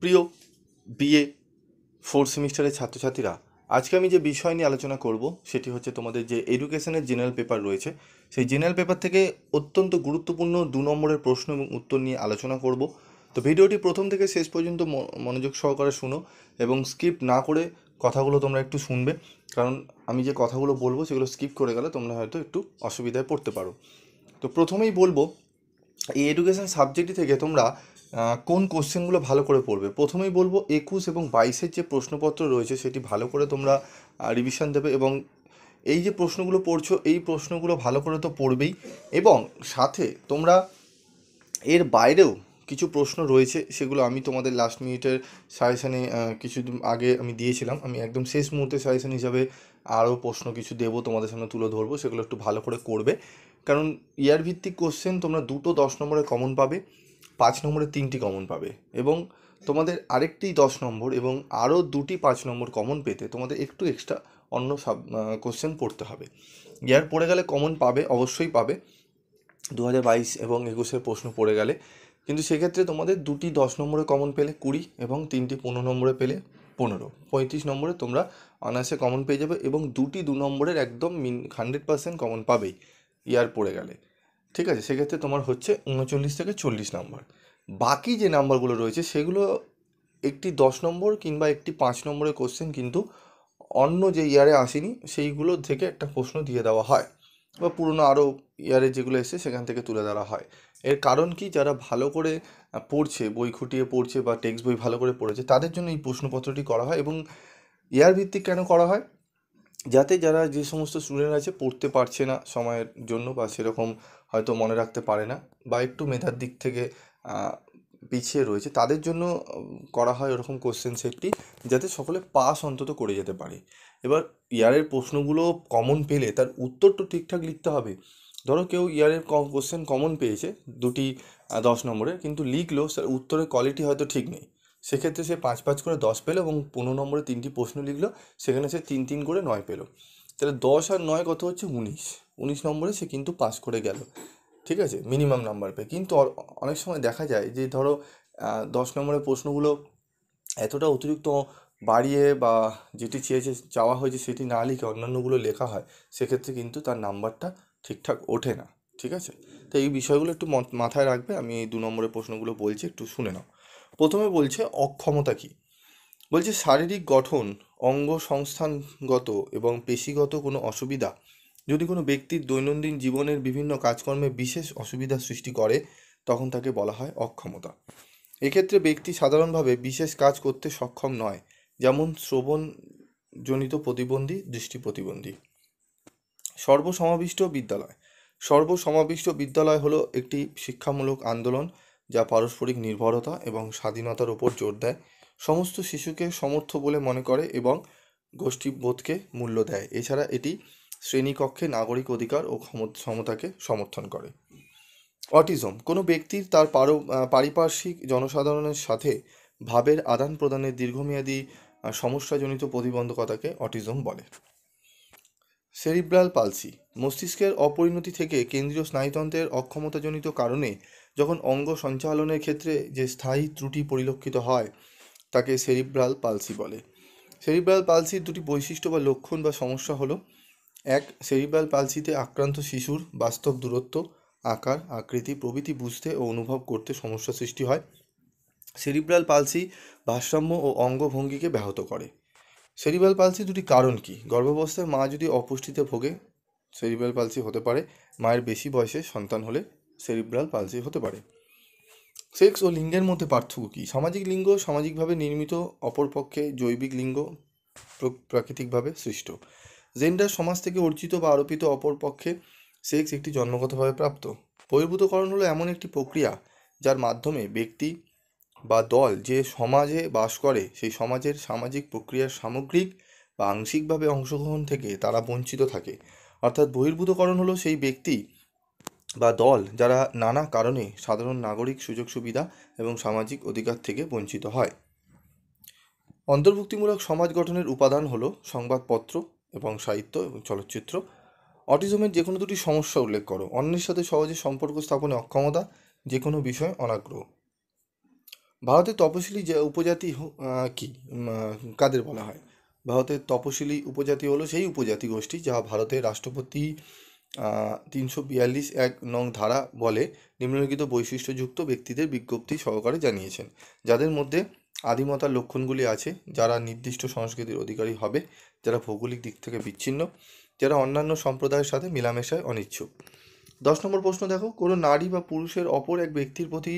প্রিয় BA four সেমিস্টারের ছাত্রছাত্রীরা আজকে আমি যে বিষয় নিয়ে আলোচনা করব সেটি হচ্ছে তোমাদের যে এডুকেশনের জেনারেল পেপার রয়েছে সেই জেনারেল পেপার থেকে অত্যন্ত গুরুত্বপূর্ণ দু নম্বরের প্রশ্ন এবং উত্তর নিয়ে আলোচনা করব তো ভিডিওটি প্রথম থেকে শেষ পর্যন্ত মনোযোগ সহকারে শুনো এবং স্কিপ না করে কথাগুলো তোমরা একটু শুনবে কারণ আমি যে কথাগুলো বলবো সেগুলো স্কিপ করে গেলে তোমরা হয়তো একটু অসুবিধায় পড়তে পারো তো প্রথমেই বলবো এই এডুকেশান সাবজেক্টটি থেকে তোমরা কোন কোশ্চেনগুলো ভালো করে পড়বে প্রথমেই বলবো একুশ এবং বাইশের যে প্রশ্নপত্র রয়েছে সেটি ভালো করে তোমরা রিভিশন দেবে এবং এই যে প্রশ্নগুলো পড়ছো এই প্রশ্নগুলো ভালো করে তো পড়বেই এবং সাথে তোমরা এর বাইরেও কিছু প্রশ্ন রয়েছে সেগুলো আমি তোমাদের লাস্ট মিনিটের সাজেশানে কিছু আগে আমি দিয়েছিলাম আমি একদম শেষ মুহূর্তে সাজেশান হিসাবে আরও প্রশ্ন কিছু দেব তোমাদের সামনে তুলে ধরবো সেগুলো একটু ভালো করে করবে কারণ ইয়ার ভিত্তিক কোশ্চেন তোমরা দুটো দশ নম্বরে কমন পাবে পাঁচ নম্বরে তিনটি কমন পাবে এবং তোমাদের আরেকটি দশ নম্বর এবং আরও দুটি পাঁচ নম্বর কমন পেতে তোমাদের একটু এক্সট্রা অন্য সাব কোশ্চেন পড়তে হবে ইয়ার পড়ে গেলে কমন পাবে অবশ্যই পাবে দু হাজার বাইশ এবং একুশের প্রশ্ন পড়ে গেলে কিন্তু সেক্ষেত্রে তোমাদের দুটি দশ নম্বরে কমন পেলে কুড়ি এবং তিনটি পনেরো নম্বরে পেলে পনেরো পঁয়ত্রিশ নম্বরে তোমরা অনায়াসে কমন পেয়ে যাবে এবং দুটি দু নম্বরের একদম মিন হান্ড্রেড পার্সেন্ট কমন পাবেই ইয়ার পড়ে গেলে ঠিক আছে সেক্ষেত্রে তোমার হচ্ছে উনচল্লিশ থেকে চল্লিশ নাম্বার বাকি যে নাম্বারগুলো রয়েছে সেগুলো একটি দশ নম্বর কিংবা একটি পাঁচ নম্বরের কোশ্চেন কিন্তু অন্য যে ইয়ারে আসেনি সেইগুলো থেকে একটা প্রশ্ন দিয়ে দেওয়া হয় বা পুরনো আরও ইয়ারে যেগুলো এসে সেখান থেকে তুলে ধরা হয় এর কারণ কি যারা ভালো করে পড়ছে বই খুঁটিয়ে পড়ছে বা টেক্সট বই ভালো করে পড়েছে তাদের জন্য এই প্রশ্নপত্রটি করা হয় এবং ইয়ার ভিত্তিক কেন করা হয় যাতে যারা যে সমস্ত স্টুডেন্ট আছে পড়তে পারছে না সময়ের জন্য বা সেরকম হয়তো মনে রাখতে পারে না বা একটু মেধার দিক থেকে পিছিয়ে রয়েছে তাদের জন্য করা হয় ওরকম কোশ্চেন সেটটি যাতে সকলে পাস অন্তত করে যেতে পারে এবার ইয়ারের প্রশ্নগুলো কমন পেলে তার উত্তর তো ঠিকঠাক লিখতে হবে ধরো কেউ ইয়ারের কোশ্চেন কমন পেয়েছে দুটি দশ নম্বরে কিন্তু লিখলো স্যার উত্তরের কোয়ালিটি হয়তো ঠিক নেই সেক্ষেত্রে সে পাঁচ পাঁচ করে দশ পেলো এবং পনেরো নম্বরে তিনটি প্রশ্ন লিখলো সেখানে সে তিন তিন করে নয় পেলো তাহলে দশ আর নয় কত হচ্ছে উনিশ উনিশ নম্বরে সে কিন্তু পাস করে গেল ঠিক আছে মিনিমাম নাম্বার পেয়ে কিন্তু অনেক সময় দেখা যায় যে ধরো দশ নম্বরের প্রশ্নগুলো এতটা অতিরিক্ত বাড়িয়ে বা যেটি চেয়েছে চাওয়া হয়েছে সেটি না লিখে অন্যান্যগুলো লেখা হয় সেক্ষেত্রে কিন্তু তার নাম্বারটা ঠিকঠাক ওঠে না ঠিক আছে তো এই বিষয়গুলো একটু মাথায় রাখবে আমি এই দু নম্বরের প্রশ্নগুলো বলছি একটু শুনে নাও প্রথমে বলছে অক্ষমতা কী বলছে শারীরিক গঠন অঙ্গ সংস্থানগত এবং পেশিগত কোনো অসুবিধা যদি কোনো ব্যক্তির দৈনন্দিন জীবনের বিভিন্ন কাজকর্মে বিশেষ অসুবিধার সৃষ্টি করে তখন তাকে বলা হয় অক্ষমতা এক্ষেত্রে ব্যক্তি সাধারণভাবে বিশেষ কাজ করতে সক্ষম নয় যেমন শ্রবণজনিত প্রতিবন্ধী দৃষ্টি প্রতিবন্ধী সর্বসমাবিষ্ট বিদ্যালয় সর্বসমাবিষ্ট বিদ্যালয় হলো একটি শিক্ষামূলক আন্দোলন যা পারস্পরিক নির্ভরতা এবং স্বাধীনতার ওপর জোর দেয় সমস্ত শিশুকে সমর্থ বলে মনে করে এবং গোষ্ঠীবোধকে মূল্য দেয় এছাড়া এটি শ্রেণীকক্ষে নাগরিক অধিকার ও সমতাকে সমর্থন করে অটিজম কোনো ব্যক্তির তার পারো পারিপার্শ্বিক জনসাধারণের সাথে ভাবের আদান প্রদানের দীর্ঘমেয়াদী সমস্যাজনিত প্রতিবন্ধকতাকে অটিজম বলে সেরিব্রাল পালসি মস্তিষ্কের অপরিণতি থেকে কেন্দ্রীয় স্নায়ুতন্ত্রের অক্ষমতাজনিত কারণে যখন অঙ্গ সঞ্চালনের ক্ষেত্রে যে স্থায়ী ত্রুটি পরিলক্ষিত হয় তাকে সেরিব্রাল পালসি বলে সেরিব্রাল পালসির দুটি বৈশিষ্ট্য বা লক্ষণ বা সমস্যা হলো এক সেরিব্রাল পালসিতে আক্রান্ত শিশুর বাস্তব দূরত্ব আকার আকৃতি প্রভৃতি বুঝতে ও অনুভব করতে সমস্যা সৃষ্টি হয় সেরিব্রাল পালসি ভারসাম্য ও অঙ্গভঙ্গিকে ব্যাহত করে সেরিব্রাল পালসি দুটি কারণ কি গর্ভাবস্থায় মা যদি অপুষ্টিতে ভোগে সেরিব্রাল পালসি হতে পারে মায়ের বেশি বয়সে সন্তান হলে সেরিব্রাল পালসি হতে পারে সেক্স ও লিঙ্গের মধ্যে পার্থক্য কী সামাজিক লিঙ্গ সামাজিকভাবে নির্মিত অপরপক্ষে জৈবিক লিঙ্গ প্রাকৃতিকভাবে সৃষ্ট জেন্ডার সমাজ থেকে অর্জিত বা আরোপিত অপরপক্ষে সেক্স একটি জন্মগতভাবে প্রাপ্ত বহির্ভূতকরণ হলো এমন একটি প্রক্রিয়া যার মাধ্যমে ব্যক্তি বা দল যে সমাজে বাস করে সেই সমাজের সামাজিক প্রক্রিয়ার সামগ্রিক বা আংশিকভাবে অংশগ্রহণ থেকে তারা বঞ্চিত থাকে অর্থাৎ বহির্ভূতকরণ হলো সেই ব্যক্তি বা দল যারা নানা কারণে সাধারণ নাগরিক সুযোগ সুবিধা এবং সামাজিক অধিকার থেকে বঞ্চিত হয় অন্তর্ভুক্তিমূলক সমাজ গঠনের উপাদান হল সংবাদপত্র এবং সাহিত্য এবং চলচ্চিত্র অটিজমের যে কোনো দুটি সমস্যা উল্লেখ করো অন্যের সাথে সহজে সম্পর্ক স্থাপনে অক্ষমতা যে কোনো বিষয়ে অনাগ্রহ ভারতের তপশিলি উপজাতি কি কাদের বলা হয় ভারতের তপশিলি উপজাতি হলো সেই উপজাতি গোষ্ঠী যা ভারতের রাষ্ট্রপতি তিনশো বিয়াল্লিশ এক নং ধারা বলে নিম্নলিখিত বৈশিষ্ট্যযুক্ত ব্যক্তিদের বিজ্ঞপ্তি সহকারে জানিয়েছেন যাদের মধ্যে আদিমতার লক্ষণগুলি আছে যারা নির্দিষ্ট সংস্কৃতির অধিকারী হবে যারা ভৌগোলিক দিক থেকে বিচ্ছিন্ন যারা অন্যান্য সম্প্রদায়ের সাথে মিলামেশায় অনিচ্ছুক দশ নম্বর প্রশ্ন দেখো কোনো নারী বা পুরুষের অপর এক ব্যক্তির প্রতি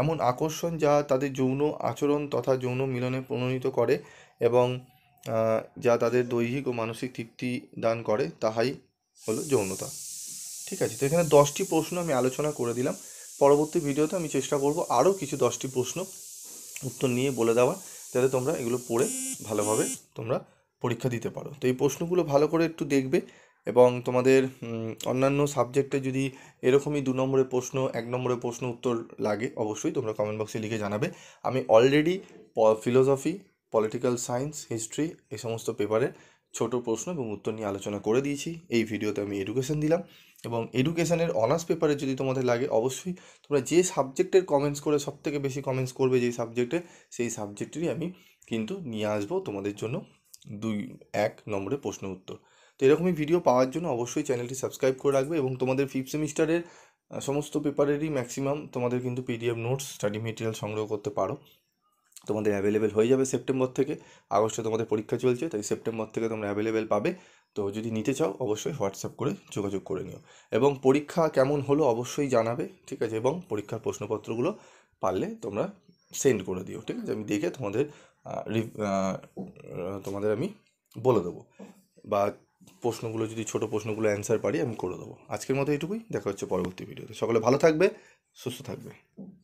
এমন আকর্ষণ যা তাদের যৌন আচরণ তথা যৌন মিলনে প্রণোদিত করে এবং যা তাদের দৈহিক ও মানসিক তৃপ্তি দান করে তাহাই হলো যৌনতা ঠিক আছে তো এখানে দশটি প্রশ্ন আমি আলোচনা করে দিলাম পরবর্তী ভিডিওতে আমি চেষ্টা করব আরও কিছু দশটি প্রশ্ন উত্তর নিয়ে বলে দেওয়া যাতে তোমরা এগুলো পড়ে ভালোভাবে তোমরা পরীক্ষা দিতে পারো তো এই প্রশ্নগুলো ভালো করে একটু দেখবে এবং তোমাদের অন্যান্য সাবজেক্টে যদি এরকমই দু নম্বরের প্রশ্ন এক নম্বরের প্রশ্ন উত্তর লাগে অবশ্যই তোমরা কমেন্ট বক্সে লিখে জানাবে আমি already philosophy political science history এই সমস্ত পেপারে ছোট প্রশ্ন এবং উত্তর নিয়ে আলোচনা করে দিয়েছি এই ভিডিওতে আমি এডুকেশান দিলাম এবং এডুকেশনের অনার্স পেপারে যদি তোমাদের লাগে অবশ্যই তোমরা যে সাবজেক্টের কমেন্টস করে সব থেকে বেশি কমেন্টস করবে যেই সাবজেক্টে সেই সাবজেক্টেরই আমি কিন্তু নিয়ে আসবো তোমাদের জন্য দুই এক নম্বরে প্রশ্ন উত্তর তো এরকমই ভিডিও পাওয়ার জন্য অবশ্যই চ্যানেলটি সাবস্ক্রাইব করে রাখবে এবং তোমাদের ফিফথ সেমিস্টারের সমস্ত পেপারেরই ম্যাক্সিমাম তোমাদের কিন্তু পিডিএফ নোটস স্টাডি মেটেরিয়াল সংগ্রহ করতে পারো তোমাদের অ্যাভেলেবেল হয়ে যাবে সেপ্টেম্বর থেকে আগস্টে তোমাদের পরীক্ষা চলছে তাই সেপ্টেম্বর থেকে তোমরা অ্যাভেলেবেল পাবে তো যদি নিতে চাও অবশ্যই হোয়াটসঅ্যাপ করে যোগাযোগ করে নিও এবং পরীক্ষা কেমন হলো অবশ্যই জানাবে ঠিক আছে এবং পরীক্ষার প্রশ্নপত্রগুলো পারলে তোমরা সেন্ড করে দিও ঠিক আছে আমি দেখে তোমাদের তোমাদের আমি বলে দেবো বা প্রশ্নগুলো যদি ছোট প্রশ্নগুলো অ্যান্সার পারি আমি করে দেবো আজকের মতো এইটুকুই দেখা হচ্ছে পরবর্তী ভিডিওতে সকলে ভালো থাকবে সুস্থ থাকবে